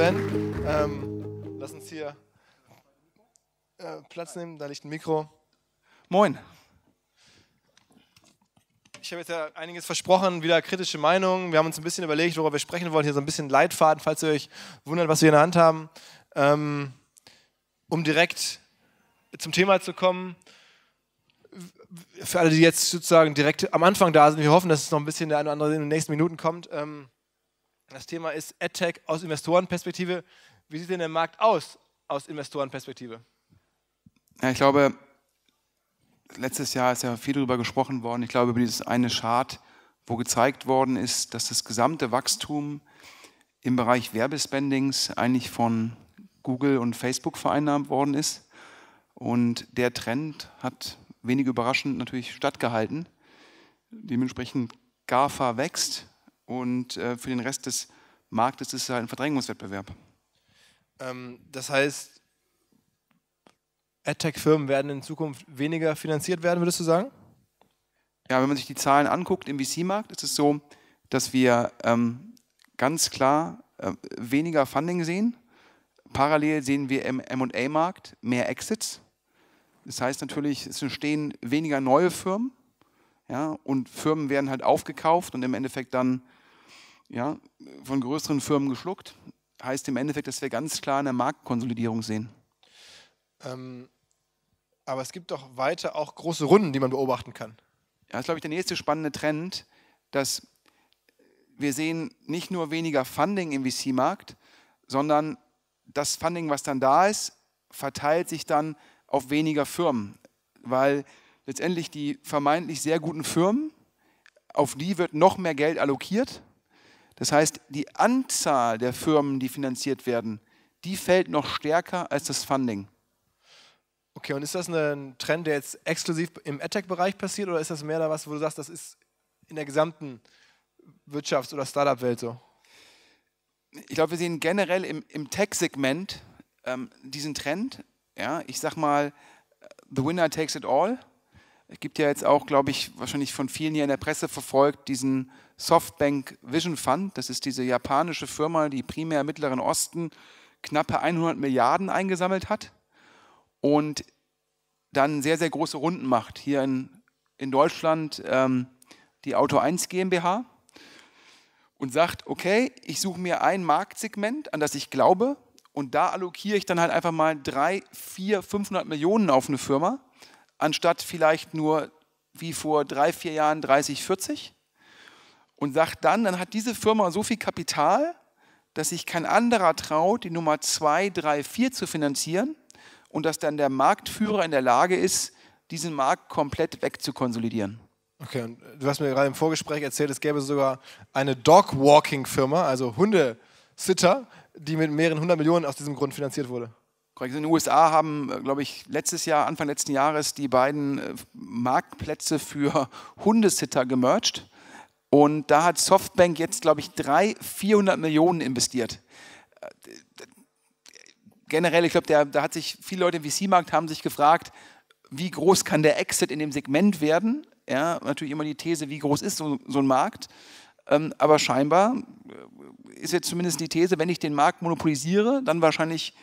Sven. Ähm, lass uns hier äh, Platz nehmen, da liegt ein Mikro. Moin. Ich habe jetzt ja einiges versprochen, wieder kritische Meinungen. Wir haben uns ein bisschen überlegt, worüber wir sprechen wollen. Hier so ein bisschen Leitfaden, falls ihr euch wundert, was wir in der Hand haben. Ähm, um direkt zum Thema zu kommen, für alle, die jetzt sozusagen direkt am Anfang da sind, wir hoffen, dass es noch ein bisschen der eine oder andere in den nächsten Minuten kommt. Ähm, das Thema ist AdTech aus Investorenperspektive. Wie sieht denn der Markt aus aus Investorenperspektive? Ja, ich glaube, letztes Jahr ist ja viel darüber gesprochen worden. Ich glaube, über dieses eine Chart, wo gezeigt worden ist, dass das gesamte Wachstum im Bereich Werbespendings eigentlich von Google und Facebook vereinnahmt worden ist. Und der Trend hat wenig überraschend natürlich stattgehalten. Dementsprechend GAFA wächst, und äh, für den Rest des Marktes ist es halt ein Verdrängungswettbewerb. Ähm, das heißt, AdTech-Firmen werden in Zukunft weniger finanziert werden, würdest du sagen? Ja, wenn man sich die Zahlen anguckt im VC-Markt, ist es so, dass wir ähm, ganz klar äh, weniger Funding sehen. Parallel sehen wir im MA-Markt mehr Exits. Das heißt natürlich, es entstehen weniger neue Firmen ja, und Firmen werden halt aufgekauft und im Endeffekt dann ja, von größeren Firmen geschluckt. Heißt im Endeffekt, dass wir ganz klar eine Marktkonsolidierung sehen. Ähm, aber es gibt doch weiter auch große Runden, die man beobachten kann. Ja, das ist, glaube ich, der nächste spannende Trend, dass wir sehen nicht nur weniger Funding im VC-Markt, sondern das Funding, was dann da ist, verteilt sich dann auf weniger Firmen, weil letztendlich die vermeintlich sehr guten Firmen, auf die wird noch mehr Geld allokiert das heißt, die Anzahl der Firmen, die finanziert werden, die fällt noch stärker als das Funding. Okay, und ist das ein Trend, der jetzt exklusiv im AdTech-Bereich passiert oder ist das mehr da was, wo du sagst, das ist in der gesamten Wirtschafts- oder Startup-Welt so? Ich glaube, wir sehen generell im, im Tech-Segment ähm, diesen Trend. Ja, ich sag mal, the winner takes it all. Es gibt ja jetzt auch, glaube ich, wahrscheinlich von vielen hier in der Presse verfolgt, diesen Softbank Vision Fund, das ist diese japanische Firma, die primär im Mittleren Osten knappe 100 Milliarden eingesammelt hat und dann sehr, sehr große Runden macht. Hier in, in Deutschland ähm, die Auto 1 GmbH und sagt, okay, ich suche mir ein Marktsegment, an das ich glaube und da allokiere ich dann halt einfach mal 3, 4, 500 Millionen auf eine Firma, anstatt vielleicht nur wie vor drei, vier Jahren 30, 40 und sagt dann, dann hat diese Firma so viel Kapital, dass sich kein anderer traut, die Nummer 2, 3, 4 zu finanzieren und dass dann der Marktführer in der Lage ist, diesen Markt komplett wegzukonsolidieren. Okay, und du hast mir gerade im Vorgespräch erzählt, es gäbe sogar eine Dog-Walking-Firma, also Hundesitter, die mit mehreren hundert Millionen aus diesem Grund finanziert wurde. Korrekt. In den USA haben, glaube ich, letztes Jahr, Anfang letzten Jahres, die beiden äh, Marktplätze für Hundesitter gemerged. Und da hat Softbank jetzt, glaube ich, 300, 400 Millionen investiert. Generell, ich glaube, da hat sich viele Leute im VC-Markt haben sich gefragt, wie groß kann der Exit in dem Segment werden? Ja, natürlich immer die These, wie groß ist so, so ein Markt? Ähm, aber scheinbar äh, ist jetzt zumindest die These, wenn ich den Markt monopolisiere, dann wahrscheinlich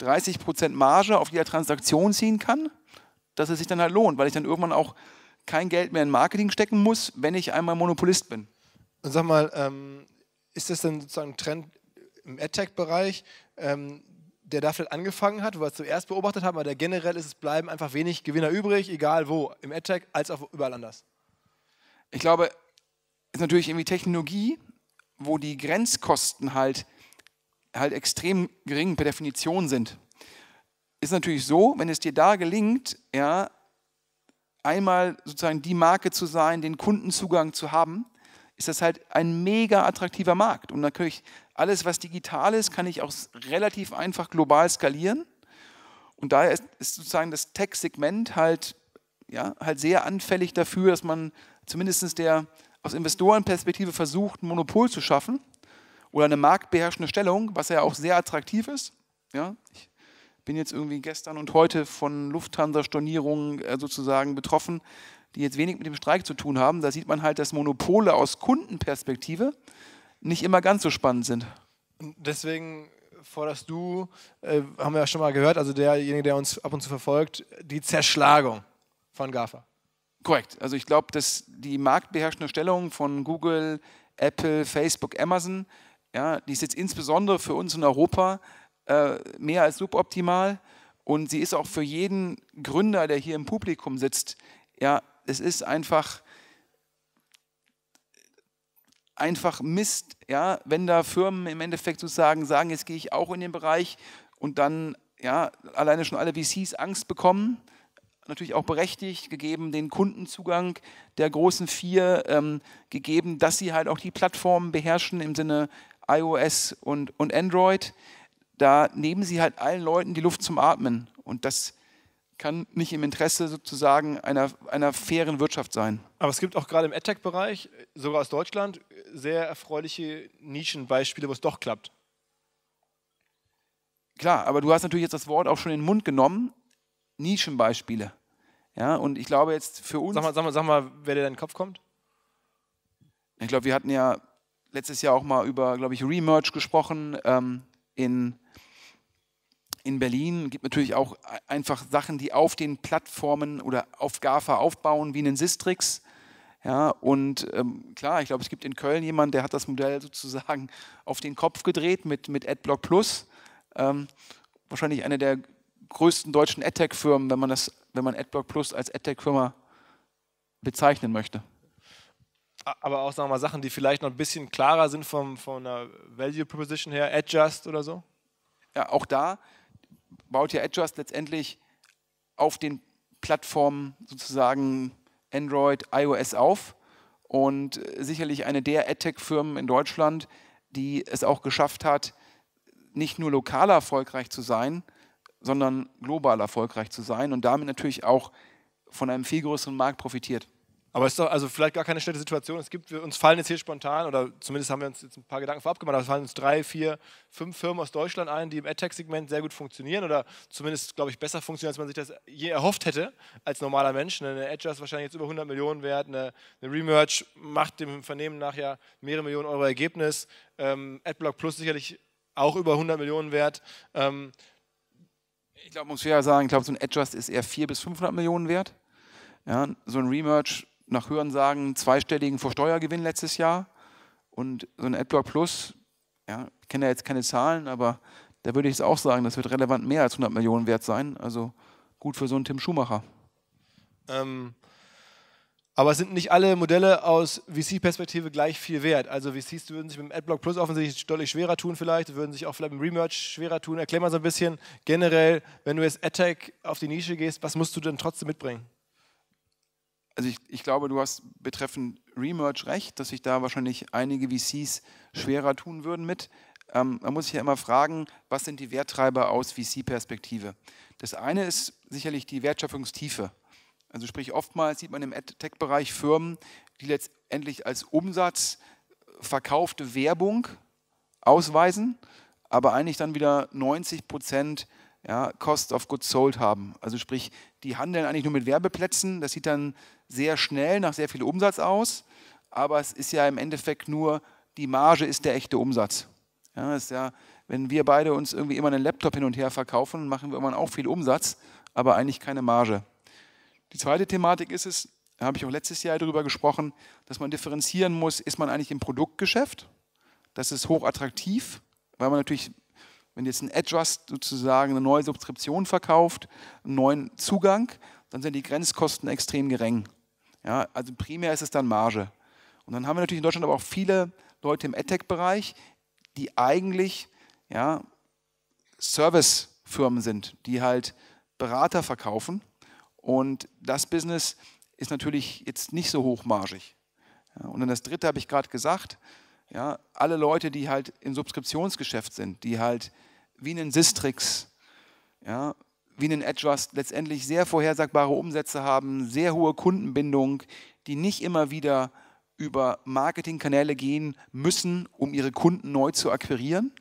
30% Marge auf jeder Transaktion ziehen kann, dass es sich dann halt lohnt, weil ich dann irgendwann auch kein Geld mehr in Marketing stecken muss, wenn ich einmal Monopolist bin. Und sag mal, ähm, ist das denn sozusagen ein Trend im AdTech-Bereich, ähm, der da vielleicht angefangen hat, wo wir es zuerst beobachtet haben, aber der generell ist, es bleiben einfach wenig Gewinner übrig, egal wo, im AdTech als auch überall anders? Ich glaube, ist natürlich irgendwie Technologie, wo die Grenzkosten halt, halt extrem gering per Definition sind. Ist natürlich so, wenn es dir da gelingt, ja, einmal sozusagen die Marke zu sein, den Kundenzugang zu haben, ist das halt ein mega attraktiver Markt. Und natürlich alles, was digital ist, kann ich auch relativ einfach global skalieren. Und daher ist, ist sozusagen das Tech-Segment halt, ja, halt sehr anfällig dafür, dass man zumindest der aus Investorenperspektive versucht, ein Monopol zu schaffen oder eine marktbeherrschende Stellung, was ja auch sehr attraktiv ist. Ja, ich bin jetzt irgendwie gestern und heute von Lufthansa-Stornierungen äh, sozusagen betroffen, die jetzt wenig mit dem Streik zu tun haben. Da sieht man halt, dass Monopole aus Kundenperspektive nicht immer ganz so spannend sind. Deswegen forderst du, äh, haben wir ja schon mal gehört, also derjenige, der uns ab und zu verfolgt, die Zerschlagung von GAFA. Korrekt. Also ich glaube, dass die marktbeherrschende Stellung von Google, Apple, Facebook, Amazon, ja, die ist jetzt insbesondere für uns in Europa äh, mehr als suboptimal. Und sie ist auch für jeden Gründer, der hier im Publikum sitzt, ja, es ist einfach, einfach Mist, ja, wenn da Firmen im Endeffekt sozusagen sagen, jetzt gehe ich auch in den Bereich und dann ja, alleine schon alle VCs Angst bekommen, natürlich auch berechtigt, gegeben den Kundenzugang der großen vier, ähm, gegeben, dass sie halt auch die Plattformen beherrschen im Sinne iOS und, und Android da nehmen sie halt allen Leuten die Luft zum Atmen. Und das kann nicht im Interesse sozusagen einer, einer fairen Wirtschaft sein. Aber es gibt auch gerade im AdTech-Bereich, sogar aus Deutschland, sehr erfreuliche Nischenbeispiele, wo es doch klappt. Klar, aber du hast natürlich jetzt das Wort auch schon in den Mund genommen. Nischenbeispiele. Ja, und ich glaube jetzt für uns. Sag mal, sag mal, sag mal wer dir in den Kopf kommt. Ich glaube, wir hatten ja letztes Jahr auch mal über, glaube ich, Remerge gesprochen ähm, in in Berlin gibt natürlich auch e-, einfach Sachen, die auf den Plattformen oder auf GAFA aufbauen, wie einen Sistrix. Ja, und ähm, klar, ich glaube, es gibt in Köln jemanden, der hat das Modell sozusagen auf den Kopf gedreht mit, mit AdBlock Plus. Ähm, wahrscheinlich eine der größten deutschen AdTech-Firmen, wenn wenn man AdBlock Plus als AdTech-Firma bezeichnen möchte. Aber auch sagen wir mal Sachen, die vielleicht noch ein bisschen klarer sind vom, von der Value Proposition her, Adjust oder so? Ja, auch da baut ja Adjust letztendlich auf den Plattformen sozusagen Android, iOS auf und äh, sicherlich eine der AdTech-Firmen in Deutschland, die es auch geschafft hat, nicht nur lokal erfolgreich zu sein, sondern global erfolgreich zu sein und damit natürlich auch von einem viel größeren Markt profitiert. Aber es ist doch also vielleicht gar keine schlechte Situation. Es gibt, uns fallen jetzt hier spontan, oder zumindest haben wir uns jetzt ein paar Gedanken vorab gemacht, aber es fallen uns drei, vier, fünf Firmen aus Deutschland ein, die im AdTech-Segment sehr gut funktionieren oder zumindest, glaube ich, besser funktionieren, als man sich das je erhofft hätte als normaler Mensch. Eine Adjust wahrscheinlich jetzt über 100 Millionen wert, eine, eine Remerge macht dem Vernehmen nachher mehrere Millionen Euro Ergebnis, ähm, AdBlock Plus sicherlich auch über 100 Millionen wert. Ähm, ich glaube, muss fair sagen, ich glaube, so ein Adjust ist eher 400 bis 500 Millionen wert. Ja, so ein Remerge nach Hörensagen zweistelligen Vorsteuergewinn letztes Jahr. Und so ein AdBlock Plus, ja, ich kenne ja jetzt keine Zahlen, aber da würde ich es auch sagen, das wird relevant mehr als 100 Millionen wert sein. Also gut für so einen Tim Schumacher. Ähm, aber sind nicht alle Modelle aus VC-Perspektive gleich viel wert? Also VCs würden sich mit dem AdBlock Plus offensichtlich deutlich schwerer tun vielleicht, würden sich auch vielleicht mit dem Remerge schwerer tun. Erklär mal so ein bisschen generell, wenn du jetzt AdTech auf die Nische gehst, was musst du denn trotzdem mitbringen? also ich, ich glaube, du hast betreffend Remerge recht, dass sich da wahrscheinlich einige VCs schwerer tun würden mit. Ähm, man muss sich ja immer fragen, was sind die Werttreiber aus VC-Perspektive? Das eine ist sicherlich die Wertschöpfungstiefe. Also sprich, oftmals sieht man im ad Tech-Bereich Firmen, die letztendlich als Umsatz äh, verkaufte Werbung ausweisen, aber eigentlich dann wieder 90 Prozent ja, Cost of Goods Sold haben. Also sprich, die handeln eigentlich nur mit Werbeplätzen. Das sieht dann sehr schnell nach sehr viel Umsatz aus, aber es ist ja im Endeffekt nur, die Marge ist der echte Umsatz. Ja, ist ja, wenn wir beide uns irgendwie immer einen Laptop hin und her verkaufen, machen wir immer auch viel Umsatz, aber eigentlich keine Marge. Die zweite Thematik ist es, da habe ich auch letztes Jahr darüber gesprochen, dass man differenzieren muss, ist man eigentlich im Produktgeschäft? Das ist hochattraktiv, weil man natürlich wenn jetzt ein Adjust sozusagen eine neue Subskription verkauft, einen neuen Zugang, dann sind die Grenzkosten extrem gering. Ja, also primär ist es dann Marge. Und dann haben wir natürlich in Deutschland aber auch viele Leute im AdTech-Bereich, die eigentlich ja, Servicefirmen sind, die halt Berater verkaufen. Und das Business ist natürlich jetzt nicht so hochmargig. Ja, und dann das dritte habe ich gerade gesagt, ja, alle Leute, die halt im Subskriptionsgeschäft sind, die halt wie einen Sistrix, ja, wie einen Adjust letztendlich sehr vorhersagbare Umsätze haben, sehr hohe Kundenbindung, die nicht immer wieder über Marketingkanäle gehen müssen, um ihre Kunden neu zu akquirieren.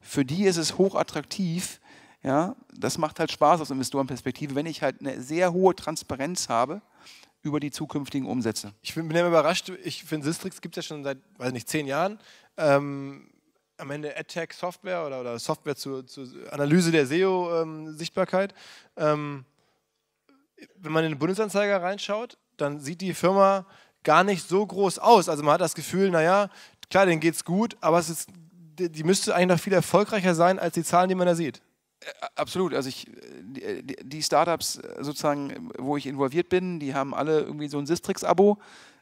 Für die ist es hochattraktiv. Ja, das macht halt Spaß aus Investorenperspektive, wenn ich halt eine sehr hohe Transparenz habe über die zukünftigen Umsätze. Ich bin, bin überrascht, ich finde, Sistrix gibt es ja schon seit, weiß nicht, zehn Jahren. Ähm, am Ende AdTech-Software oder, oder, Software zur, zur Analyse der SEO-Sichtbarkeit. Ähm, ähm, wenn man in den Bundesanzeiger reinschaut, dann sieht die Firma gar nicht so groß aus. Also man hat das Gefühl, naja, klar, denen geht es gut, aber es ist, die, die müsste eigentlich noch viel erfolgreicher sein als die Zahlen, die man da sieht. Äh, absolut. Also ich, äh, die, Startups sozusagen, wo ich involviert bin, die haben alle irgendwie so ein Sistrix-Abo.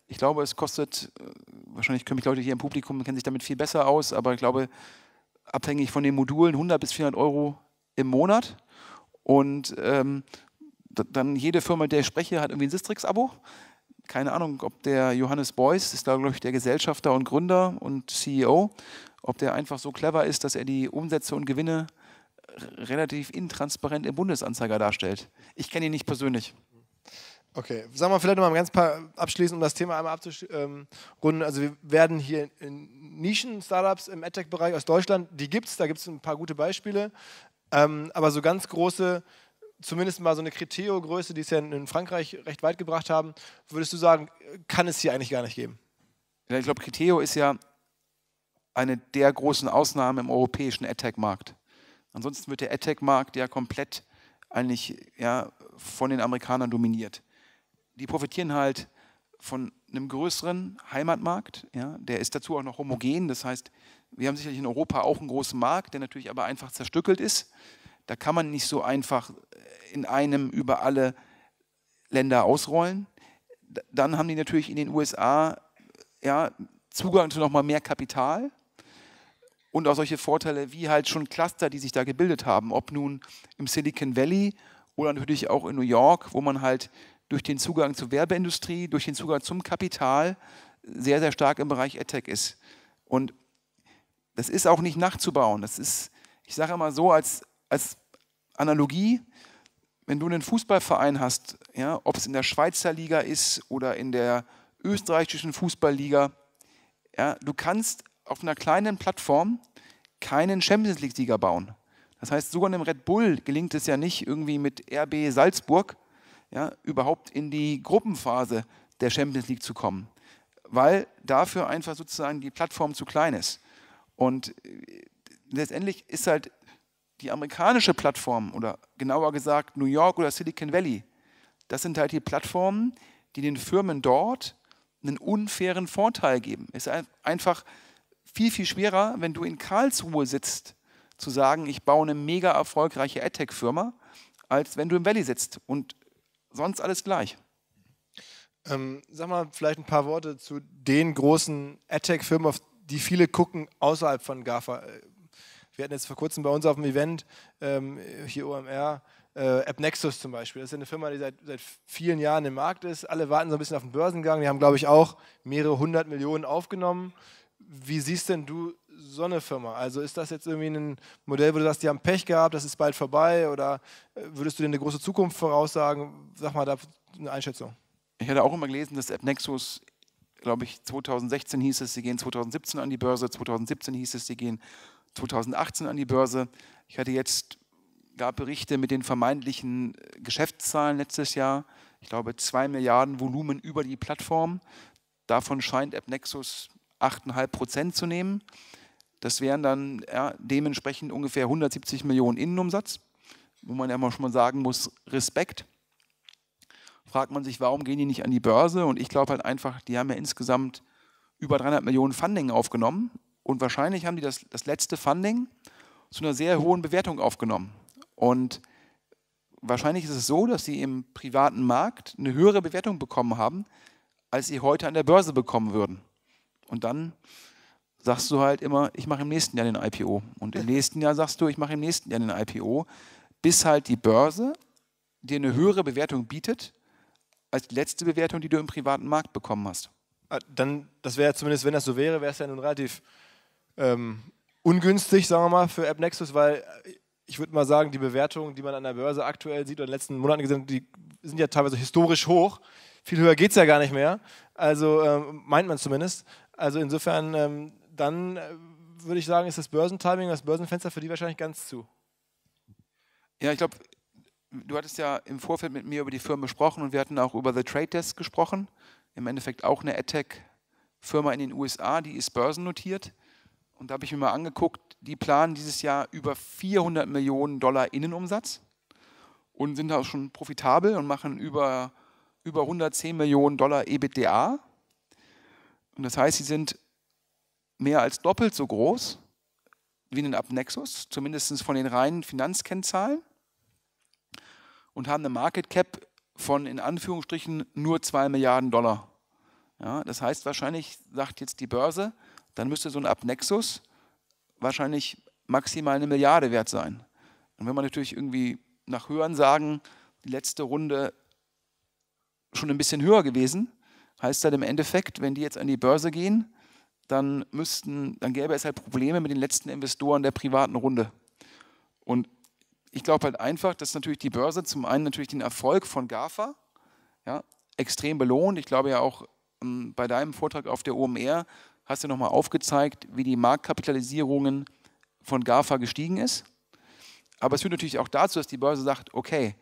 Ich glaube, es kostet, äh, wahrscheinlich können mich Leute hier im Publikum, kennen sich damit viel besser aus, aber ich glaube, abhängig von den Modulen 100 bis 400 Euro im Monat. Und ähm, dann jede Firma, mit der ich spreche, hat irgendwie ein Sistrix-Abo. Keine Ahnung, ob der Johannes Beuys, ist da glaube ich der Gesellschafter und Gründer und CEO, ob der einfach so clever ist, dass er die Umsätze und Gewinne äh, relativ intransparent im Bundesanzeiger darstellt. Ich kenne ihn nicht persönlich. Okay, sagen wir vielleicht noch mal ein ganz paar abschließend, um das Thema einmal abzurunden. Ähm, also wir werden hier in Nischen-Startups im AdTech-Bereich aus Deutschland, die gibt es, da gibt es ein paar gute Beispiele, ähm, aber so ganz große, zumindest mal so eine Kriteo-Größe, die es ja in Frankreich recht weit gebracht haben, würdest du sagen, kann es hier eigentlich gar nicht geben? ich glaube, Kriteo ist ja eine der großen Ausnahmen im europäischen AdTech-Markt. Ansonsten wird der AdTech-Markt ja komplett eigentlich ja, von den Amerikanern dominiert. Die profitieren halt von einem größeren Heimatmarkt. Ja, der ist dazu auch noch homogen. Das heißt, wir haben sicherlich in Europa auch einen großen Markt, der natürlich aber einfach zerstückelt ist. Da kann man nicht so einfach in einem über alle Länder ausrollen. Dann haben die natürlich in den USA ja, Zugang zu nochmal mehr Kapital und auch solche Vorteile wie halt schon Cluster, die sich da gebildet haben, ob nun im Silicon Valley oder natürlich auch in New York, wo man halt durch den Zugang zur Werbeindustrie, durch den Zugang zum Kapital sehr, sehr stark im Bereich EdTech ist. Und das ist auch nicht nachzubauen. Das ist, ich sage immer so als, als Analogie, wenn du einen Fußballverein hast, ja, ob es in der Schweizer Liga ist oder in der österreichischen Fußballliga, ja, du kannst auf einer kleinen Plattform keinen Champions League-Sieger bauen. Das heißt, sogar einem Red Bull gelingt es ja nicht, irgendwie mit RB Salzburg ja, überhaupt in die Gruppenphase der Champions League zu kommen, weil dafür einfach sozusagen die Plattform zu klein ist. Und äh, letztendlich ist halt die amerikanische Plattform oder genauer gesagt New York oder Silicon Valley, das sind halt die Plattformen, die den Firmen dort einen unfairen Vorteil geben. Es ist einfach viel, viel schwerer, wenn du in Karlsruhe sitzt, zu sagen, ich baue eine mega erfolgreiche AdTech-Firma, als wenn du im Valley sitzt und sonst alles gleich. Ähm, sag mal vielleicht ein paar Worte zu den großen AdTech-Firmen, auf die viele gucken außerhalb von GAFA. Äh, wir hatten jetzt vor kurzem bei uns auf dem Event ähm, hier OMR äh, AppNexus zum Beispiel. Das ist eine Firma, die seit, seit vielen Jahren im Markt ist. Alle warten so ein bisschen auf den Börsengang. Die haben, glaube ich, auch mehrere hundert Millionen aufgenommen. Wie siehst denn du so eine Firma? Also ist das jetzt irgendwie ein Modell, wo du sagst, die haben Pech gehabt, das ist bald vorbei oder äh, würdest du dir eine große Zukunft voraussagen? Sag mal da eine Einschätzung. Ich hatte auch immer gelesen, dass AppNexus, glaube ich, 2016 hieß es, sie gehen 2017 an die Börse, 2017 hieß es, sie gehen 2018 an die Börse. Ich hatte jetzt, gab Berichte mit den vermeintlichen äh, Geschäftszahlen letztes Jahr, ich glaube 2 Milliarden Volumen über die Plattform. Davon scheint AppNexus 8,5 Prozent zu nehmen. Das wären dann ja, dementsprechend ungefähr 170 Millionen Innenumsatz, wo man ja mal schon mal sagen muss, Respekt. Fragt man sich, warum gehen die nicht an die Börse? Und ich glaube halt einfach, die haben ja insgesamt über 300 Millionen Funding aufgenommen und wahrscheinlich haben die das, das letzte Funding zu einer sehr hohen Bewertung aufgenommen. Und wahrscheinlich ist es so, dass sie im privaten Markt eine höhere Bewertung bekommen haben, als sie heute an der Börse bekommen würden. Und dann sagst du halt immer, ich mache im nächsten Jahr den IPO. Und im nächsten Jahr sagst du, ich mache im nächsten Jahr den IPO, bis halt die Börse dir eine höhere Bewertung bietet als die letzte Bewertung, die du im privaten Markt bekommen hast. Ah, dann, das wäre zumindest, wenn das so wäre, wäre es ja nun relativ ähm, ungünstig, sagen wir mal, für AppNexus, weil äh, ich würde mal sagen, die Bewertungen, die man an der Börse aktuell sieht oder in den letzten Monaten gesehen, die sind ja teilweise historisch hoch. Viel höher geht es ja gar nicht mehr. Also äh, meint man zumindest. Also insofern, ähm, dann äh, würde ich sagen, ist das Börsentiming, das Börsenfenster für die wahrscheinlich ganz zu. Ja, ich glaube, du hattest ja im Vorfeld mit mir über die Firmen gesprochen und wir hatten auch über The Trade Desk gesprochen. Im Endeffekt auch eine AdTech-Firma in den USA, die ist börsennotiert. Und da habe ich mir mal angeguckt, die planen dieses Jahr über 400 Millionen Dollar Innenumsatz und sind auch schon profitabel und machen über, über 110 Millionen Dollar EBITDA und das heißt, sie sind mehr als doppelt so groß wie ein Abnexus, zumindest von den reinen Finanzkennzahlen und haben eine Market Cap von in Anführungsstrichen nur 2 Milliarden Dollar. Ja, das heißt wahrscheinlich, sagt jetzt die Börse, dann müsste so ein Abnexus wahrscheinlich maximal eine Milliarde wert sein. Und wenn man natürlich irgendwie nach Hören sagen, die letzte Runde schon ein bisschen höher gewesen, heißt das im Endeffekt, wenn die jetzt an die Börse gehen, dann müssten, dann gäbe es halt Probleme mit den letzten Investoren der privaten Runde. Und ich glaube halt einfach, dass natürlich die Börse zum einen natürlich den Erfolg von GAFA ja, extrem belohnt. Ich glaube ja auch ähm, bei deinem Vortrag auf der OMR hast du nochmal aufgezeigt, wie die Marktkapitalisierungen von GAFA gestiegen ist. Aber es führt natürlich auch dazu, dass die Börse sagt, okay,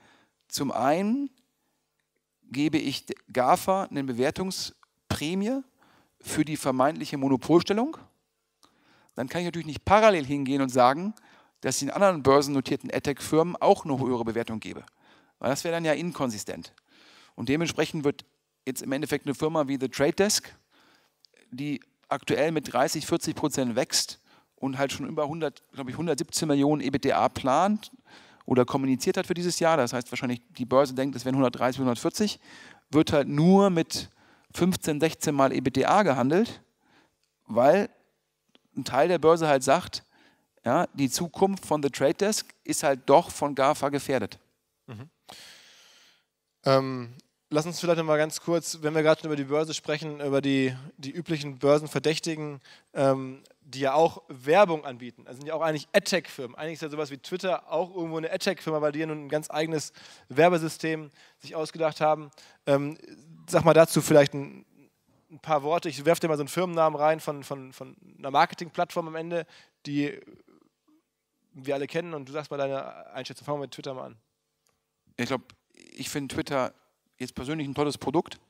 zum einen gebe ich GAFA eine Bewertungsprämie für die vermeintliche Monopolstellung, dann kann ich natürlich nicht parallel hingehen und sagen, dass ich den anderen börsennotierten AdTech-Firmen auch eine höhere Bewertung gebe. Weil das wäre dann ja inkonsistent. Und dementsprechend wird jetzt im Endeffekt eine Firma wie The Trade Desk, die aktuell mit 30, 40 Prozent wächst und halt schon über 100, glaube ich, 117 Millionen EBTA plant, oder kommuniziert hat für dieses Jahr, das heißt wahrscheinlich die Börse denkt, es wären 130 140, wird halt nur mit 15, 16 Mal EBITDA gehandelt, weil ein Teil der Börse halt sagt, ja, die Zukunft von The Trade Desk ist halt doch von GAFA gefährdet. Mhm. Ähm, lass uns vielleicht nochmal ganz kurz, wenn wir gerade schon über die Börse sprechen, über die, die üblichen Börsenverdächtigen, ähm, die ja auch Werbung anbieten. Also sind ja auch eigentlich AdTech-Firmen. Eigentlich ist ja sowas wie Twitter auch irgendwo eine AdTech-Firma, weil die ja nun ein ganz eigenes Werbesystem sich ausgedacht haben. Ähm, sag mal dazu vielleicht ein, ein paar Worte. Ich werfe dir mal so einen Firmennamen rein von, von, von einer Marketing-Plattform am Ende, die wir alle kennen. Und du sagst mal deine Einschätzung. Fangen wir mit Twitter mal an. Ich glaube, ich finde Twitter jetzt persönlich ein tolles Produkt.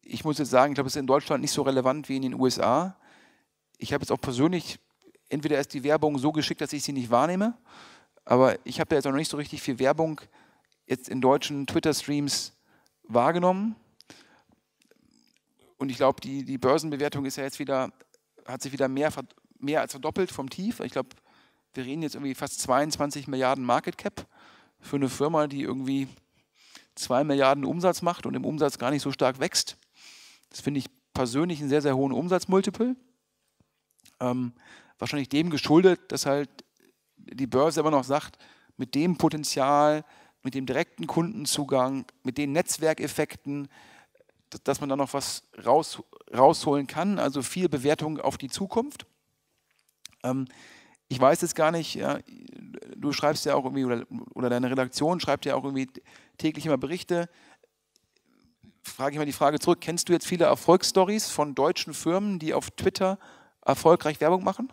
Ich muss jetzt sagen, ich glaube, es ist in Deutschland nicht so relevant wie in den USA ich habe jetzt auch persönlich, entweder ist die Werbung so geschickt, dass ich sie nicht wahrnehme, aber ich habe ja jetzt auch noch nicht so richtig viel Werbung jetzt in deutschen Twitter-Streams wahrgenommen. Und ich glaube, die, die Börsenbewertung ist ja jetzt wieder, hat sich wieder mehr, mehr als verdoppelt vom Tief. Ich glaube, wir reden jetzt irgendwie fast 22 Milliarden Market Cap für eine Firma, die irgendwie 2 Milliarden Umsatz macht und im Umsatz gar nicht so stark wächst. Das finde ich persönlich einen sehr, sehr hohen Umsatzmultiple. Ähm, wahrscheinlich dem geschuldet, dass halt die Börse immer noch sagt, mit dem Potenzial, mit dem direkten Kundenzugang, mit den Netzwerkeffekten, dass man da noch was raus, rausholen kann. Also viel Bewertung auf die Zukunft. Ähm, ich weiß es gar nicht, ja, du schreibst ja auch irgendwie, oder, oder, deine Redaktion schreibt ja auch irgendwie täglich immer Berichte. Frage ich mal die Frage zurück, kennst du jetzt viele Erfolgsstories von deutschen Firmen, die auf Twitter erfolgreich Werbung machen?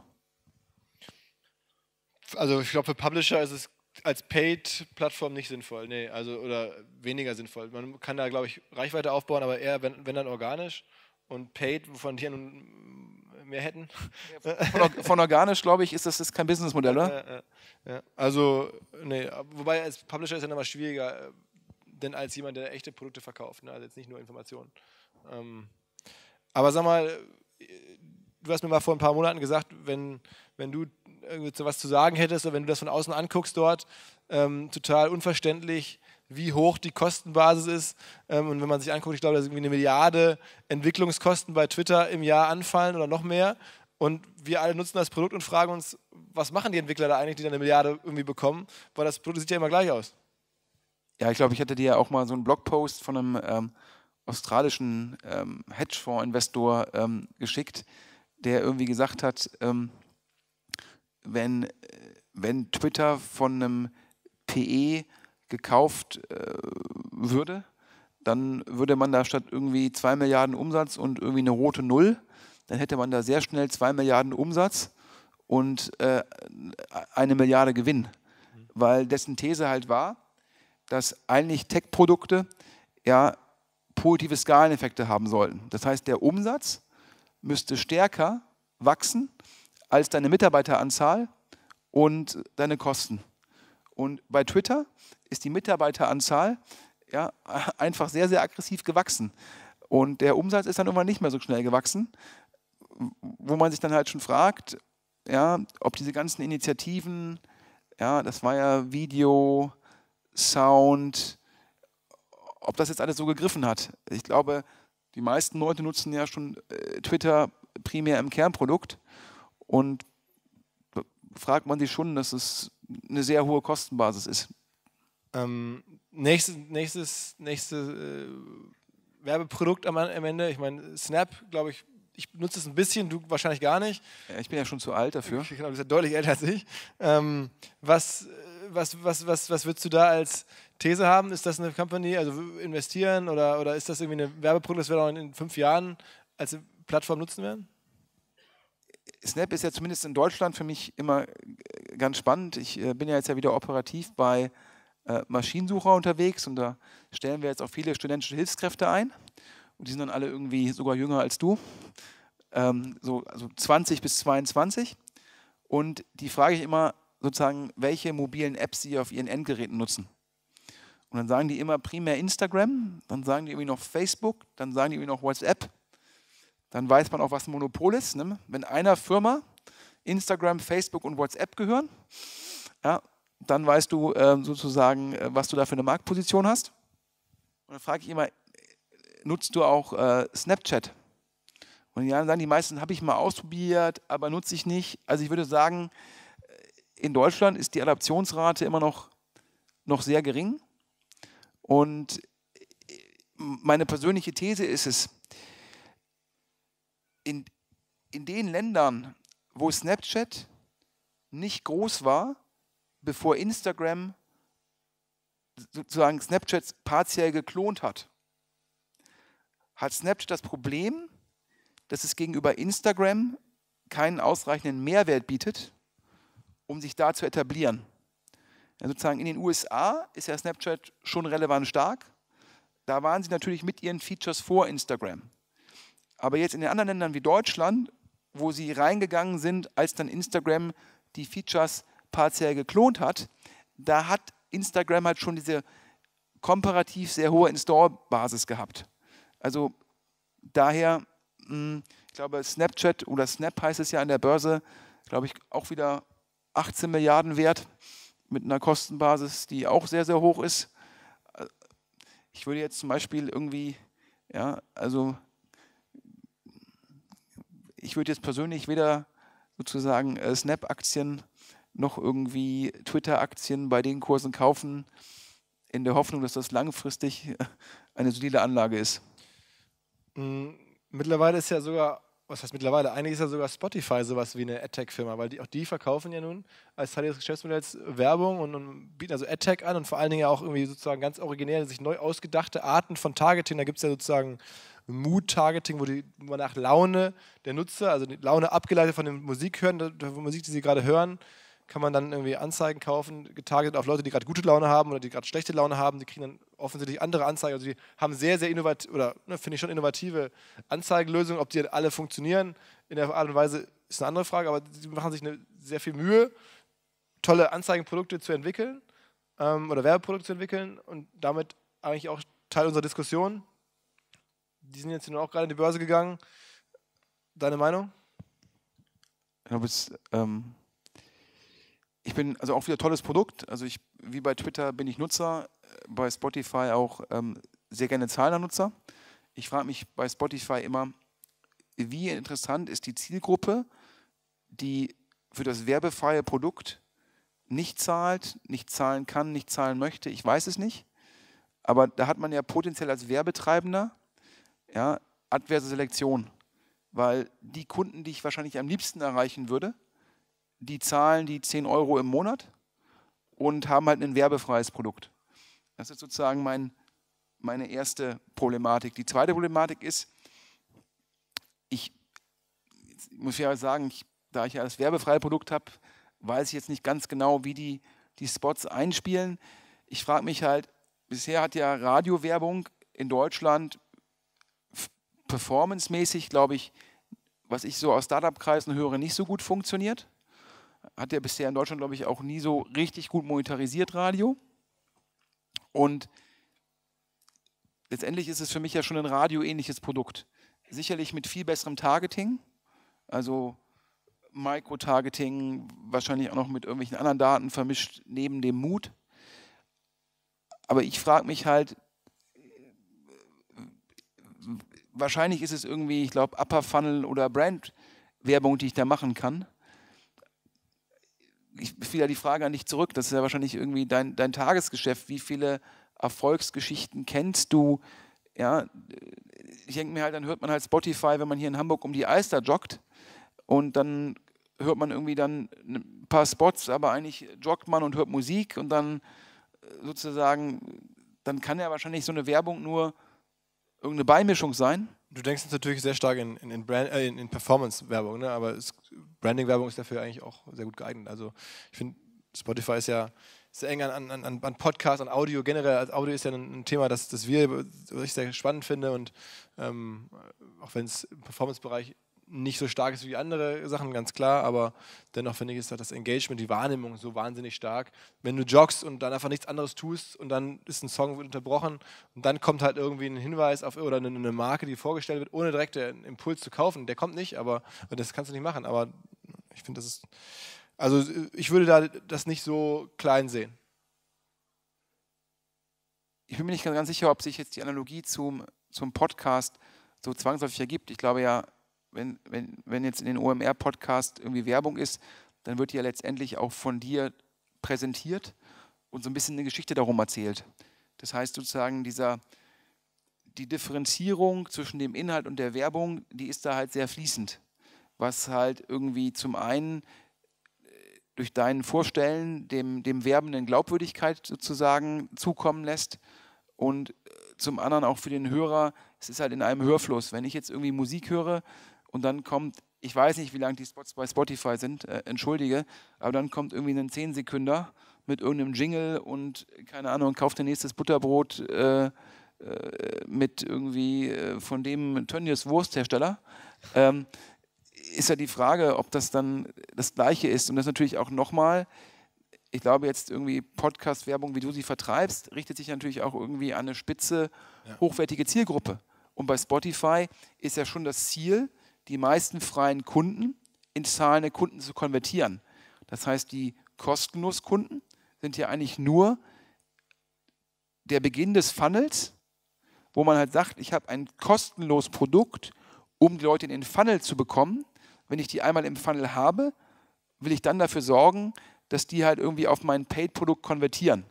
Also ich glaube, für Publisher ist es als Paid-Plattform nicht sinnvoll, nee, also oder weniger sinnvoll. Man kann da, glaube ich, Reichweite aufbauen, aber eher, wenn, wenn dann organisch und Paid, wovon die ja nun mehr hätten. Von, von organisch, glaube ich, ist das ist kein Businessmodell, oder? Ja, ja, also, nee, wobei als Publisher ist es dann nochmal schwieriger, äh, denn als jemand, der echte Produkte verkauft, ne? also jetzt nicht nur Informationen. Ähm, aber sag mal, äh, du hast mir mal vor ein paar Monaten gesagt, wenn, wenn du irgendwie was zu sagen hättest oder wenn du das von außen anguckst dort, ähm, total unverständlich, wie hoch die Kostenbasis ist. Ähm, und wenn man sich anguckt, ich glaube, da sind irgendwie eine Milliarde Entwicklungskosten bei Twitter im Jahr anfallen oder noch mehr. Und wir alle nutzen das Produkt und fragen uns, was machen die Entwickler da eigentlich, die dann eine Milliarde irgendwie bekommen? Weil das Produkt sieht ja immer gleich aus. Ja, ich glaube, ich hatte dir ja auch mal so einen Blogpost von einem ähm, australischen ähm, Hedgefonds-Investor ähm, geschickt, der irgendwie gesagt hat, ähm, wenn, äh, wenn Twitter von einem PE gekauft äh, würde, dann würde man da statt irgendwie 2 Milliarden Umsatz und irgendwie eine rote Null, dann hätte man da sehr schnell 2 Milliarden Umsatz und äh, eine Milliarde Gewinn. Mhm. Weil dessen These halt war, dass eigentlich Tech-Produkte ja positive Skaleneffekte haben sollten. Das heißt, der Umsatz müsste stärker wachsen als deine Mitarbeiteranzahl und deine Kosten. Und bei Twitter ist die Mitarbeiteranzahl ja, einfach sehr, sehr aggressiv gewachsen. Und der Umsatz ist dann irgendwann nicht mehr so schnell gewachsen, wo man sich dann halt schon fragt, ja, ob diese ganzen Initiativen, ja, das war ja Video, Sound, ob das jetzt alles so gegriffen hat. Ich glaube, die meisten Leute nutzen ja schon äh, Twitter primär im Kernprodukt und fragt man sich schon, dass es eine sehr hohe Kostenbasis ist. Ähm, nächstes nächstes, nächstes äh, Werbeprodukt am, am, Ende, ich meine, Snap, glaube ich, ich benutze es ein bisschen, du wahrscheinlich gar nicht. Ja, ich bin ja schon zu alt dafür. Genau, du bist ja deutlich älter als ich. Ähm, was, äh, was, was, was, was würdest du da als These haben? Ist das eine Company, also investieren oder, oder ist das irgendwie eine Werbeprodukt, das wir dann in fünf Jahren als Plattform nutzen werden? Snap ist ja zumindest in Deutschland für mich immer äh, ganz spannend. Ich äh, bin ja jetzt ja wieder operativ bei äh, Maschinensucher unterwegs und da stellen wir jetzt auch viele studentische Hilfskräfte ein. Und die sind dann alle irgendwie sogar jünger als du. Ähm, so also 20 bis 22. Und die frage ich immer sozusagen, welche mobilen Apps sie auf ihren Endgeräten nutzen. Und dann sagen die immer primär Instagram, dann sagen die irgendwie noch Facebook, dann sagen die irgendwie noch WhatsApp. Dann weiß man auch, was ein Monopol ist. Ne? Wenn einer Firma Instagram, Facebook und WhatsApp gehören, ja, dann weißt du äh, sozusagen, äh, was du da für eine Marktposition hast. Und dann frage ich immer, nutzt du auch äh, Snapchat? Und ja, dann sagen die meisten, habe ich mal ausprobiert, aber nutze ich nicht. Also ich würde sagen, äh, in Deutschland ist die Adaptionsrate immer noch, noch sehr gering. Und äh, meine persönliche These ist es, in, in den Ländern, wo Snapchat nicht groß war, bevor Instagram sozusagen Snapchat partiell geklont hat, hat Snapchat das Problem, dass es gegenüber Instagram keinen ausreichenden Mehrwert bietet, um sich da zu etablieren. Ja, sozusagen in den USA ist ja Snapchat schon relevant stark. Da waren sie natürlich mit ihren Features vor Instagram. Aber jetzt in den anderen Ländern wie Deutschland, wo sie reingegangen sind, als dann Instagram die Features partiell geklont hat, da hat Instagram halt schon diese komparativ sehr hohe Install-Basis gehabt. Also daher, hm, ich glaube, Snapchat oder Snap heißt es ja an der Börse, glaube ich, auch wieder 18 Milliarden wert mit einer Kostenbasis, die auch sehr, sehr hoch ist. Ich würde jetzt zum Beispiel irgendwie, ja, also ich würde jetzt persönlich weder sozusagen äh, Snap-Aktien noch irgendwie Twitter-Aktien bei den Kursen kaufen, in der Hoffnung, dass das langfristig eine solide Anlage ist. Hm, mittlerweile ist ja sogar was heißt mittlerweile, eigentlich ist ja sogar Spotify sowas wie eine AdTech-Firma, weil die, auch die verkaufen ja nun als Teil ihres Geschäftsmodells äh, Werbung und, und bieten also AdTech an und vor allen Dingen ja auch irgendwie sozusagen ganz originäre, sich neu ausgedachte Arten von Targeting. Da gibt es ja sozusagen Mood-Targeting, wo, die, wo man nach Laune der Nutzer, also die Laune abgeleitet von dem Musik hören, der Musik, die sie gerade hören, kann man dann irgendwie Anzeigen kaufen, getargetet auf Leute, die gerade gute Laune haben oder die gerade schlechte Laune haben. Die kriegen dann offensichtlich andere Anzeigen. Also die haben sehr, sehr innovative, oder ne, finde ich schon innovative Anzeigenlösungen. Ob die halt alle funktionieren in der Art und Weise, ist eine andere Frage. Aber sie machen sich eine, sehr viel Mühe, tolle Anzeigenprodukte zu entwickeln ähm, oder Werbeprodukte zu entwickeln und damit eigentlich auch Teil unserer Diskussion. Die sind jetzt auch gerade in die Börse gegangen. Deine Meinung? Ich glaube, es ähm ich bin also auch wieder tolles Produkt. Also ich, wie bei Twitter bin ich Nutzer, äh, bei Spotify auch ähm, sehr gerne zahlender Nutzer. Ich frage mich bei Spotify immer, wie interessant ist die Zielgruppe, die für das werbefreie Produkt nicht zahlt, nicht zahlen kann, nicht zahlen möchte. Ich weiß es nicht. Aber da hat man ja potenziell als Werbetreibender ja, adverse Selektion. Weil die Kunden, die ich wahrscheinlich am liebsten erreichen würde, die zahlen die 10 Euro im Monat und haben halt ein werbefreies Produkt. Das ist sozusagen mein, meine erste Problematik. Die zweite Problematik ist, ich, muss ja sagen, ich, da ich ja das werbefreie Produkt habe, weiß ich jetzt nicht ganz genau, wie die, die Spots einspielen. Ich frage mich halt, bisher hat ja Radiowerbung in Deutschland performancemäßig, glaube ich, was ich so aus Startup-Kreisen höre, nicht so gut funktioniert hat ja bisher in Deutschland, glaube ich, auch nie so richtig gut monetarisiert Radio. Und letztendlich ist es für mich ja schon ein radioähnliches Produkt. Sicherlich mit viel besserem Targeting, also Micro-Targeting, wahrscheinlich auch noch mit irgendwelchen anderen Daten vermischt, neben dem Mut. Aber ich frage mich halt, wahrscheinlich ist es irgendwie, ich glaube, Upper Funnel oder Brand-Werbung, die ich da machen kann ich fiel ja die Frage an dich zurück, das ist ja wahrscheinlich irgendwie dein, dein Tagesgeschäft, wie viele Erfolgsgeschichten kennst du? Ja, ich denke mir halt, dann hört man halt Spotify, wenn man hier in Hamburg um die Eister joggt und dann hört man irgendwie dann ein paar Spots, aber eigentlich joggt man und hört Musik und dann äh, sozusagen, dann kann ja wahrscheinlich so eine Werbung nur irgendeine Beimischung sein. Du denkst jetzt natürlich sehr stark in, in, in, äh, in Performance-Werbung, ne? aber Branding-Werbung ist dafür eigentlich auch sehr gut geeignet. Also ich finde, Spotify ist ja sehr eng an, an, an, Podcast, an Audio generell. Also Audio ist ja ein, ein Thema, das, das wir, das ich sehr spannend finde und ähm, auch wenn es im Performance-Bereich nicht so stark ist wie andere Sachen, ganz klar, aber dennoch finde ich, ist halt das Engagement, die Wahrnehmung so wahnsinnig stark. Wenn du joggst und dann einfach nichts anderes tust und dann ist ein Song unterbrochen und dann kommt halt irgendwie ein Hinweis auf oder eine Marke, die vorgestellt wird, ohne direkt den Impuls zu kaufen. Der kommt nicht, aber das kannst du nicht machen. Aber ich finde, das ist. Also ich würde da das nicht so klein sehen. Ich bin mir nicht ganz sicher, ob sich jetzt die Analogie zum, zum Podcast so zwangsläufig ergibt. Ich glaube ja, wenn, wenn, wenn jetzt in den OMR-Podcast irgendwie Werbung ist, dann wird ja letztendlich auch von dir präsentiert und so ein bisschen eine Geschichte darum erzählt. Das heißt sozusagen, dieser, die Differenzierung zwischen dem Inhalt und der Werbung, die ist da halt sehr fließend. Was halt irgendwie zum einen äh, durch deinen Vorstellen dem, dem Werbenden Glaubwürdigkeit sozusagen zukommen lässt und äh, zum anderen auch für den Hörer, es ist halt in einem Hörfluss. Wenn ich jetzt irgendwie Musik höre, und dann kommt, ich weiß nicht, wie lang die Spots bei Spotify sind, äh, entschuldige, aber dann kommt irgendwie ein Zehnsekünder mit irgendeinem Jingle und keine Ahnung, kauft ihr nächstes Butterbrot äh, äh mit irgendwie äh, von dem Tönnies Wursthersteller. Ähm, ist ja die Frage, ob das dann das Gleiche ist. Und das natürlich auch nochmal, ich glaube jetzt irgendwie Podcast-Werbung, wie du sie vertreibst, richtet sich natürlich auch irgendwie an eine spitze, hochwertige Zielgruppe. Und bei Spotify ist ja schon das Ziel, die meisten freien Kunden in zahlende Kunden zu konvertieren. Das heißt, die kostenlos Kunden sind ja eigentlich nur der Beginn des Funnels, wo man halt sagt, ich habe ein kostenloses Produkt, um die Leute in den Funnel zu bekommen. Wenn ich die einmal im Funnel habe, will ich dann dafür sorgen, dass die halt irgendwie auf mein Paid-Produkt konvertieren.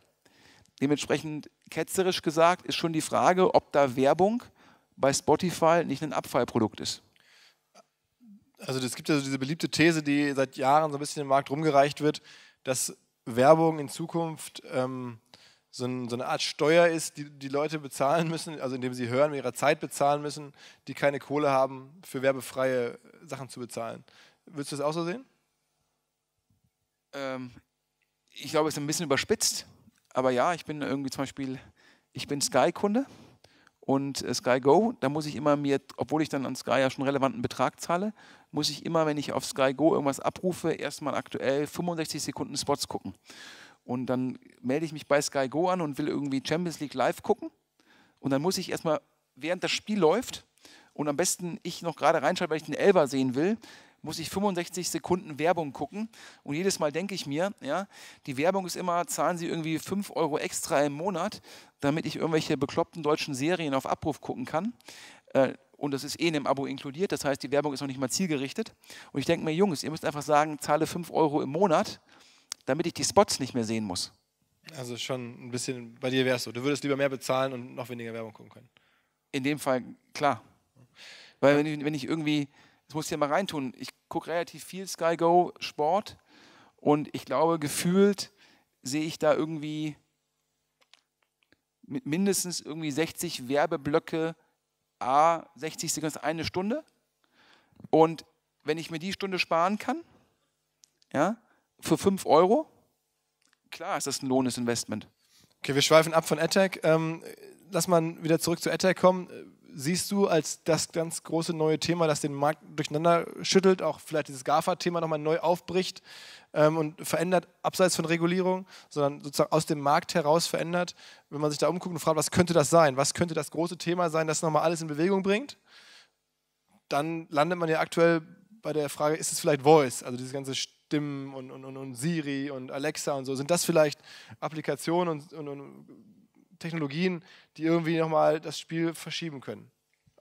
Dementsprechend ketzerisch gesagt ist schon die Frage, ob da Werbung bei Spotify nicht ein Abfallprodukt ist also es gibt ja also diese beliebte These, die seit Jahren so ein bisschen im Markt rumgereicht wird, dass Werbung in Zukunft ähm, so, ein, so, eine Art Steuer ist, die die Leute bezahlen müssen, also indem sie hören, mit ihrer Zeit bezahlen müssen, die keine Kohle haben, für werbefreie Sachen zu bezahlen. Würdest du das auch so sehen? Ähm, ich glaube, es ist ein bisschen überspitzt, aber ja, ich bin irgendwie zum Beispiel, ich bin Sky-Kunde und äh, Sky Go, da muss ich immer mir, obwohl ich dann an Sky ja schon einen relevanten Betrag zahle, muss ich immer, wenn ich auf Sky Go irgendwas abrufe, erstmal aktuell 65 Sekunden Spots gucken. Und dann melde ich mich bei Sky Go an und will irgendwie Champions League live gucken. Und dann muss ich erstmal, während das Spiel läuft, und am besten ich noch gerade reinschalte, weil ich den Elber sehen will, muss ich 65 Sekunden Werbung gucken. Und jedes Mal denke ich mir, ja, die Werbung ist immer, zahlen sie irgendwie 5 Euro extra im Monat, damit ich irgendwelche bekloppten deutschen Serien auf Abruf gucken kann. Äh, und das ist eh in dem Abo inkludiert. Das heißt, die Werbung ist noch nicht mal zielgerichtet. Und ich denke mir, Jungs, ihr müsst einfach sagen, zahle 5 Euro im Monat, damit ich die Spots nicht mehr sehen muss. Also schon ein bisschen, bei dir wäre es so, Du würdest lieber mehr bezahlen und noch weniger Werbung gucken können. In dem Fall, klar. Weil wenn ich, wenn ich irgendwie, das muss ich ja mal reintun, ich gucke relativ viel Sky Go Sport und ich glaube, gefühlt sehe ich da irgendwie mit mindestens irgendwie 60 Werbeblöcke A, 60 Sekunden eine Stunde. Und wenn ich mir die Stunde sparen kann, ja, für 5 Euro, klar ist das ein lohnendes Investment. Okay, wir schweifen ab von AdTech. Ähm, lass mal wieder zurück zu AdTech kommen siehst du als das ganz große neue Thema, das den Markt durcheinander schüttelt, auch vielleicht dieses GAFA-Thema nochmal neu aufbricht ähm, und verändert, abseits von Regulierung, sondern sozusagen aus dem Markt heraus verändert, wenn man sich da umguckt und fragt, was könnte das sein? Was könnte das große Thema sein, das nochmal alles in Bewegung bringt? Dann landet man ja aktuell bei der Frage, ist es vielleicht Voice, also dieses ganze Stimmen und, und, und, und Siri und Alexa und so, sind das vielleicht Applikationen und, und, und Technologien, die irgendwie nochmal das Spiel verschieben können.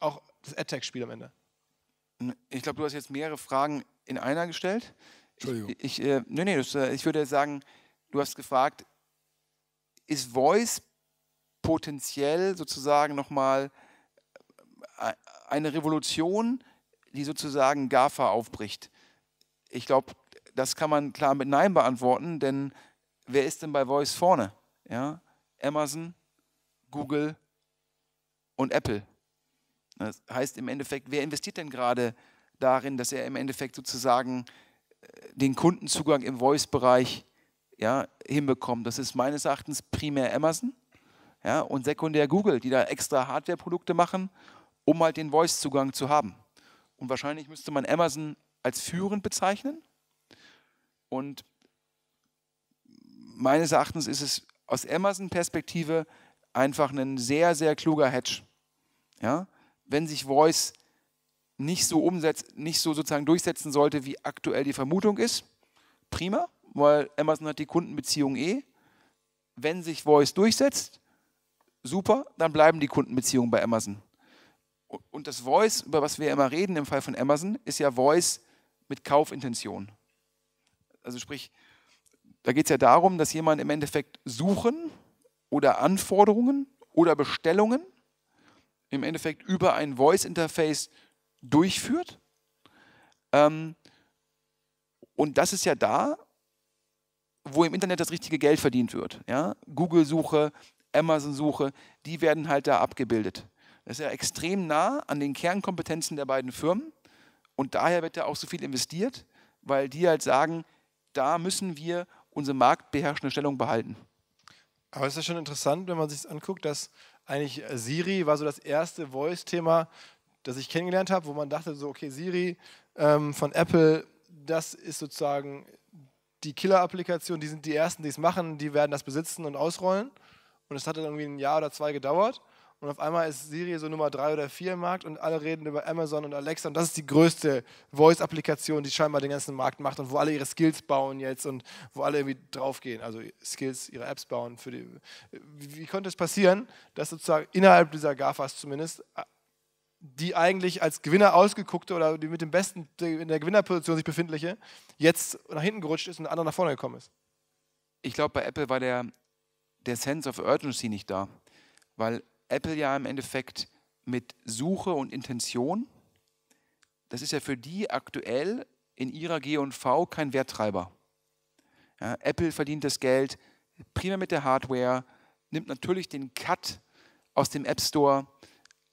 Auch das AdTech-Spiel am Ende. Ich glaube, du hast jetzt mehrere Fragen in einer gestellt. Entschuldigung. Ich, ich, äh, nee, nee, äh, ich würde sagen, du hast gefragt, ist Voice potenziell sozusagen nochmal äh, äh, eine Revolution, die sozusagen GAFA aufbricht? Ich glaube, das kann man klar mit Nein beantworten, denn wer ist denn bei Voice vorne? Ja? Amazon, Google und Apple. Das heißt im Endeffekt, wer investiert denn gerade darin, dass er im Endeffekt sozusagen äh, den Kundenzugang im Voice-Bereich ja, hinbekommt? Das ist meines Erachtens primär Amazon ja, und sekundär Google, die da extra Hardware-Produkte machen, um halt den Voice-Zugang zu haben. Und wahrscheinlich müsste man Amazon als führend bezeichnen. Und meines Erachtens ist es aus Amazon-Perspektive einfach ein sehr, sehr kluger Hedge. Ja? Wenn sich Voice nicht so umsetzt, nicht so sozusagen durchsetzen sollte, wie aktuell die Vermutung ist, prima, weil Amazon hat die Kundenbeziehung eh. Wenn sich Voice durchsetzt, super, dann bleiben die Kundenbeziehungen bei Amazon. Und das Voice, über was wir immer reden im Fall von Amazon, ist ja Voice mit Kaufintention. Also sprich, da geht es ja darum, dass jemand im Endeffekt suchen oder Anforderungen oder Bestellungen im Endeffekt über ein Voice-Interface durchführt. Ähm, und das ist ja da, wo im Internet das richtige Geld verdient wird. Ja? Google-Suche, Amazon-Suche, die werden halt da abgebildet. Das ist ja extrem nah an den Kernkompetenzen der beiden Firmen. Und daher wird ja auch so viel investiert, weil die halt sagen, da müssen wir unsere marktbeherrschende Stellung behalten. Aber es ist schon interessant, wenn man sich das anguckt, dass eigentlich äh, Siri war so das erste Voice-Thema, das ich kennengelernt habe, wo man dachte so, okay, Siri ähm, von Apple, das ist sozusagen die Killer-Applikation, die sind die ersten, die es machen, die werden das besitzen und ausrollen. Und es hat dann irgendwie ein Jahr oder zwei gedauert. Und auf einmal ist Siri so Nummer drei oder vier im Markt und alle reden über Amazon und Alexa. Und das ist die größte Voice-Applikation, die scheinbar den ganzen Markt macht und wo alle ihre Skills bauen jetzt und wo alle irgendwie draufgehen. Also Skills, ihre Apps bauen. Für die. Wie konnte es passieren, dass sozusagen innerhalb dieser GAFAs zumindest äh, die eigentlich als Gewinner ausgeguckte oder die mit dem besten in der Gewinnerposition sich befindliche, jetzt nach hinten gerutscht ist und andere nach vorne gekommen ist? Ich glaube, bei Apple war der, der Sense of Urgency nicht da, weil Apple ja im Endeffekt mit Suche und Intention. Das ist ja für die aktuell in ihrer GV kein Werttreiber. Ja, Apple verdient das Geld prima mit der Hardware, nimmt natürlich den Cut aus dem App Store,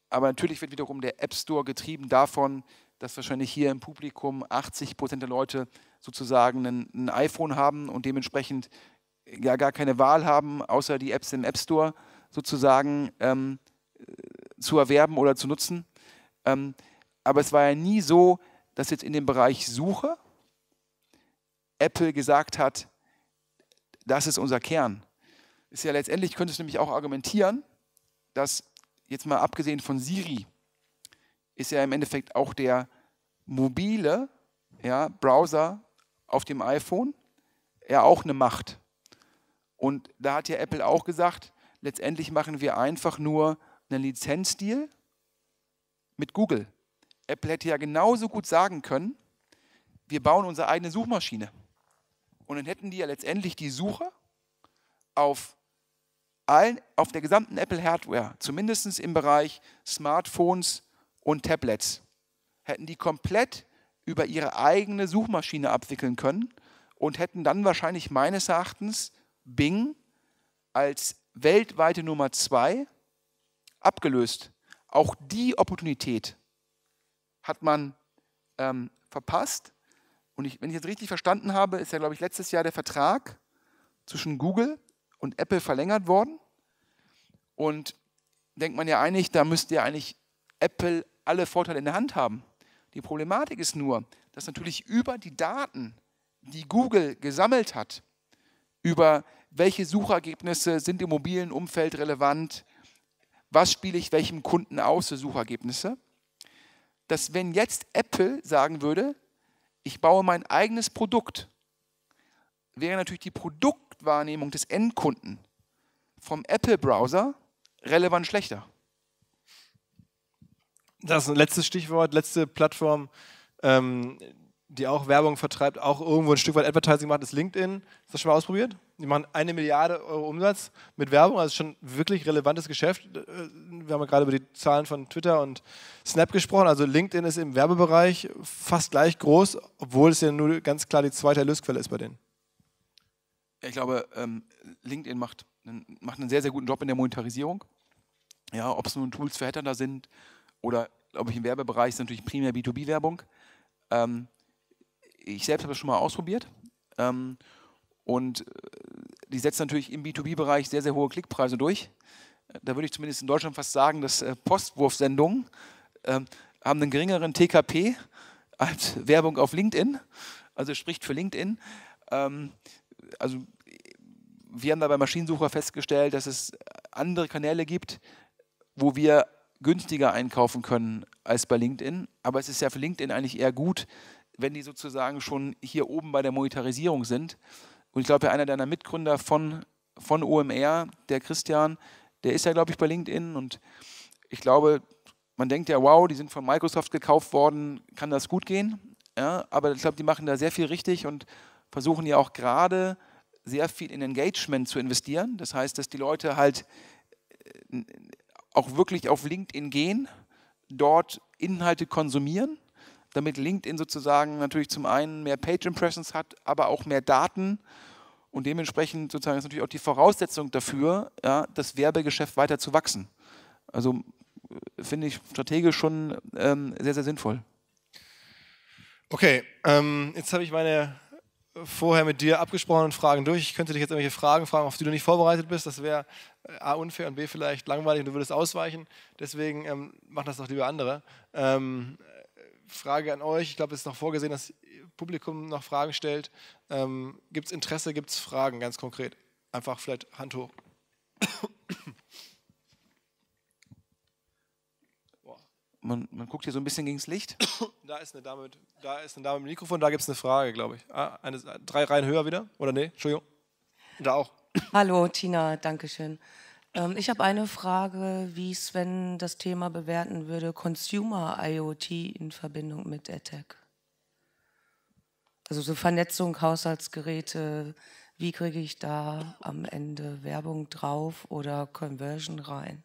aber natürlich wird wiederum der App Store getrieben davon, dass wahrscheinlich hier im Publikum 80 Prozent der Leute sozusagen ein, ein iPhone haben und dementsprechend ja gar keine Wahl haben, außer die Apps im App Store sozusagen ähm, äh, zu erwerben oder zu nutzen. Ähm, aber es war ja nie so, dass jetzt in dem Bereich Suche Apple gesagt hat, das ist unser Kern. Ist ja letztendlich, könnte es nämlich auch argumentieren, dass jetzt mal abgesehen von Siri, ist ja im Endeffekt auch der mobile ja, Browser auf dem iPhone ja auch eine Macht. Und da hat ja Apple auch gesagt, letztendlich machen wir einfach nur einen Lizenzdeal mit Google. Apple hätte ja genauso gut sagen können, wir bauen unsere eigene Suchmaschine. Und dann hätten die ja letztendlich die Suche auf, allen, auf der gesamten Apple-Hardware, zumindest im Bereich Smartphones und Tablets, hätten die komplett über ihre eigene Suchmaschine abwickeln können und hätten dann wahrscheinlich meines Erachtens Bing als weltweite Nummer zwei abgelöst. Auch die Opportunität hat man ähm, verpasst. Und ich, wenn ich jetzt richtig verstanden habe, ist ja, glaube ich, letztes Jahr der Vertrag zwischen Google und Apple verlängert worden. Und denkt man ja eigentlich, da müsste ja eigentlich Apple alle Vorteile in der Hand haben. Die Problematik ist nur, dass natürlich über die Daten, die Google gesammelt hat, über welche Suchergebnisse sind im mobilen Umfeld relevant, was spiele ich welchem Kunden aus für Suchergebnisse, dass wenn jetzt Apple sagen würde, ich baue mein eigenes Produkt, wäre natürlich die Produktwahrnehmung des Endkunden vom Apple-Browser relevant schlechter. Das ist ein letztes Stichwort, letzte Plattform, ähm, die auch Werbung vertreibt, auch irgendwo ein Stück weit Advertising macht, ist LinkedIn. Hast du das schon mal ausprobiert? Die machen eine Milliarde Euro Umsatz mit Werbung, also schon wirklich relevantes Geschäft. Äh, wir haben ja gerade über die Zahlen von Twitter und Snap gesprochen. Also LinkedIn ist im Werbebereich fast gleich groß, obwohl es ja nur ganz klar die zweite Erlösquelle ist bei denen. Ich glaube, ähm, LinkedIn macht einen, macht einen sehr, sehr guten Job in der Monetarisierung. Ja, ob es nun Tools für Hatter da sind oder, glaube ich, im Werbebereich ist natürlich primär B2B-Werbung ich selbst habe das schon mal ausprobiert. Ähm, und äh, die setzt natürlich im B2B-Bereich sehr, sehr hohe Klickpreise durch. Da würde ich zumindest in Deutschland fast sagen, dass äh, Postwurfsendungen ähm, haben einen geringeren TKP als Werbung auf LinkedIn. Also spricht für LinkedIn. Ähm, also wir haben da bei Maschinensucher festgestellt, dass es andere Kanäle gibt, wo wir günstiger einkaufen können als bei LinkedIn. Aber es ist ja für LinkedIn eigentlich eher gut, wenn die sozusagen schon hier oben bei der Monetarisierung sind. Und ich glaube, einer deiner Mitgründer von, von OMR, der Christian, der ist ja, glaube ich, bei LinkedIn. Und ich glaube, man denkt ja, wow, die sind von Microsoft gekauft worden, kann das gut gehen? Ja, aber ich glaube, die machen da sehr viel richtig und versuchen ja auch gerade sehr viel in Engagement zu investieren. Das heißt, dass die Leute halt äh, auch wirklich auf LinkedIn gehen, dort Inhalte konsumieren damit LinkedIn sozusagen natürlich zum einen mehr Page Impressions hat, aber auch mehr Daten. Und dementsprechend sozusagen ist natürlich auch die Voraussetzung dafür, ja, das Werbegeschäft weiter zu wachsen. Also äh, finde ich strategisch schon ähm, sehr, sehr sinnvoll. Okay, ähm, jetzt habe ich meine äh, vorher mit dir abgesprochenen Fragen durch. Ich könnte dich jetzt irgendwelche Fragen fragen, auf die du nicht vorbereitet bist. Das wäre äh, A unfair und B vielleicht langweilig und du würdest ausweichen. Deswegen ähm, machen das doch lieber andere. Ähm, Frage an euch. Ich glaube, es ist noch vorgesehen, dass Publikum noch Fragen stellt. Ähm, gibt es Interesse, gibt es Fragen ganz konkret? Einfach vielleicht Hand hoch. Man, man, guckt hier so ein bisschen gegen das Licht. Da ist eine Dame mit, da ist eine Dame mit Mikrofon, da gibt es eine Frage, glaube ich. Ah, eine, drei Reihen höher wieder? Oder nee? Entschuldigung. Da auch. Hallo, Tina, danke schön. Ähm, ich habe eine Frage, wie Sven das Thema bewerten würde, Consumer IoT in Verbindung mit AdTech. Also so Vernetzung, Haushaltsgeräte, wie kriege ich da am Ende Werbung drauf oder Conversion rein?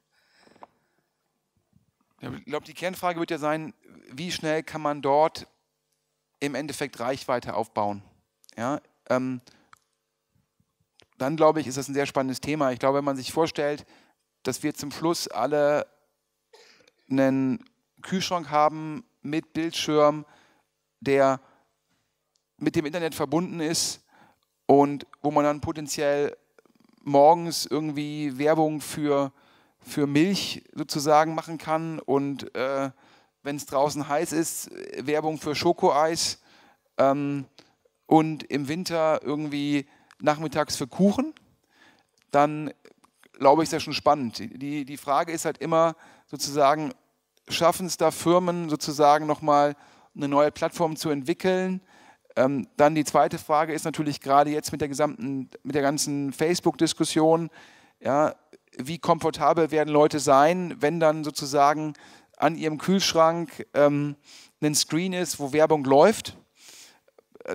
Ich glaube, die Kernfrage wird ja sein, wie schnell kann man dort im Endeffekt Reichweite aufbauen? Ja, ähm, dann glaube ich, ist das ein sehr spannendes Thema. Ich glaube, wenn man sich vorstellt, dass wir zum Schluss alle einen Kühlschrank haben mit Bildschirm, der mit dem Internet verbunden ist und wo man dann potenziell morgens irgendwie Werbung für, für Milch sozusagen machen kann und äh, wenn es draußen heiß ist, Werbung für Schokoeis ähm, und im Winter irgendwie nachmittags für Kuchen, dann glaube ich, ist ja schon spannend. Die, die Frage ist halt immer sozusagen, schaffen es da Firmen sozusagen nochmal eine neue Plattform zu entwickeln? Ähm, dann die zweite Frage ist natürlich gerade jetzt mit der gesamten, mit der ganzen Facebook-Diskussion, ja, wie komfortabel werden Leute sein, wenn dann sozusagen an ihrem Kühlschrank ähm, ein Screen ist, wo Werbung läuft?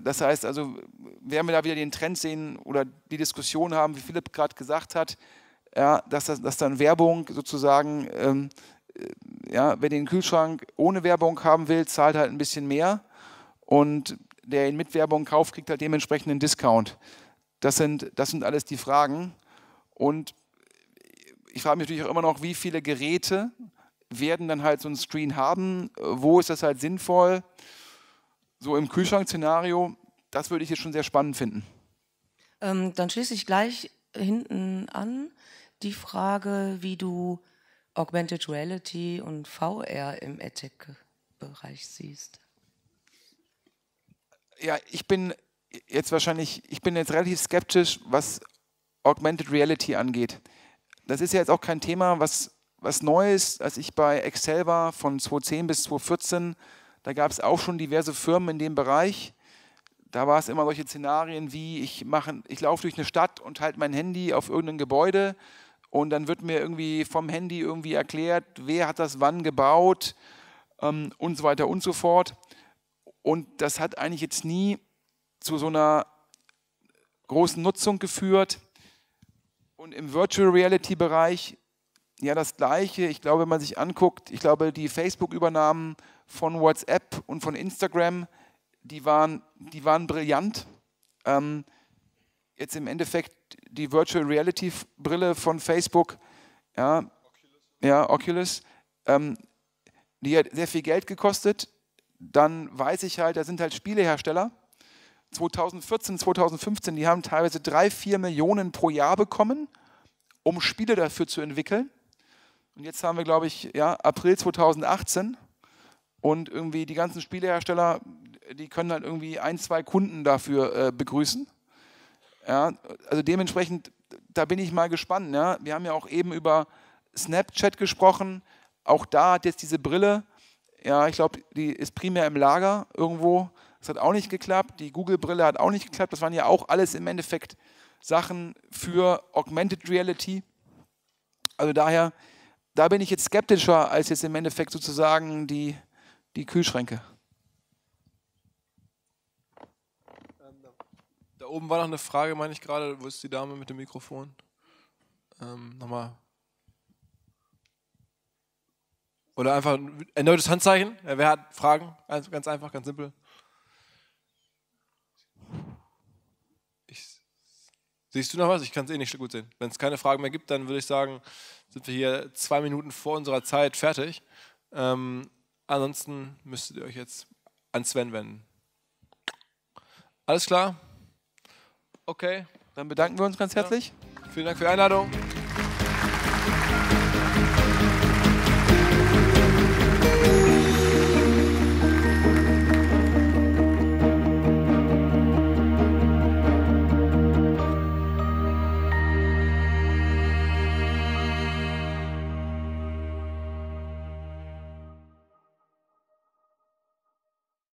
Das heißt also, werden wir da wieder den Trend sehen oder die Diskussion haben, wie Philipp gerade gesagt hat, ja, dass, dass dann Werbung sozusagen, ähm, äh, ja, wer den Kühlschrank ohne Werbung haben will, zahlt halt ein bisschen mehr und der ihn mit Werbung kauft, kriegt halt dementsprechend einen Discount. Das sind, das sind alles die Fragen. Und ich frage mich natürlich auch immer noch, wie viele Geräte werden dann halt so ein Screen haben? Wo ist das halt sinnvoll? so im Kühlschrank-Szenario, das würde ich jetzt schon sehr spannend finden. Ähm, dann schließe ich gleich hinten an die Frage, wie du Augmented Reality und VR im Ethik-Bereich siehst. Ja, ich bin jetzt wahrscheinlich, ich bin jetzt relativ skeptisch, was Augmented Reality angeht. Das ist ja jetzt auch kein Thema, was, was neu ist. Als ich bei Excel war von 2010 bis 2014, da gab es auch schon diverse Firmen in dem Bereich. Da war es immer solche Szenarien wie, ich, mache, ich laufe durch eine Stadt und halte mein Handy auf irgendein Gebäude und dann wird mir irgendwie vom Handy irgendwie erklärt, wer hat das wann gebaut ähm, und so weiter und so fort. Und das hat eigentlich jetzt nie zu so einer großen Nutzung geführt. Und im Virtual Reality Bereich ja das Gleiche. Ich glaube, wenn man sich anguckt, ich glaube, die Facebook-Übernahmen von WhatsApp und von Instagram, die waren, die waren brillant. Ähm, jetzt im Endeffekt die Virtual Reality Brille von Facebook, ja, Oculus. ja, Oculus ähm, die hat sehr viel Geld gekostet. Dann weiß ich halt, da sind halt Spielehersteller. 2014, 2015, die haben teilweise drei, vier Millionen pro Jahr bekommen, um Spiele dafür zu entwickeln. Und jetzt haben wir, glaube ich, ja, April 2018. Und irgendwie die ganzen Spielehersteller, die können halt irgendwie ein, zwei Kunden dafür äh, begrüßen. Ja, also dementsprechend, da bin ich mal gespannt. Ja. Wir haben ja auch eben über Snapchat gesprochen. Auch da hat jetzt diese Brille, ja, ich glaube, die ist primär im Lager irgendwo. Das hat auch nicht geklappt. Die Google-Brille hat auch nicht geklappt. Das waren ja auch alles im Endeffekt Sachen für Augmented Reality. Also daher, da bin ich jetzt skeptischer als jetzt im Endeffekt sozusagen die die Kühlschränke. Ähm, da oben war noch eine Frage, meine ich gerade. Wo ist die Dame mit dem Mikrofon? Ähm, nochmal. Oder einfach ein erneutes Handzeichen. Wer hat Fragen? Ganz einfach, ganz simpel. Ich, siehst du noch was? Ich kann es eh nicht gut sehen. Wenn es keine Fragen mehr gibt, dann würde ich sagen, sind wir hier zwei Minuten vor unserer Zeit fertig. Ähm, Ansonsten müsstet ihr euch jetzt an Sven wenden. Alles klar? Okay. Dann bedanken wir uns ganz herzlich. Ja. Vielen Dank für die Einladung.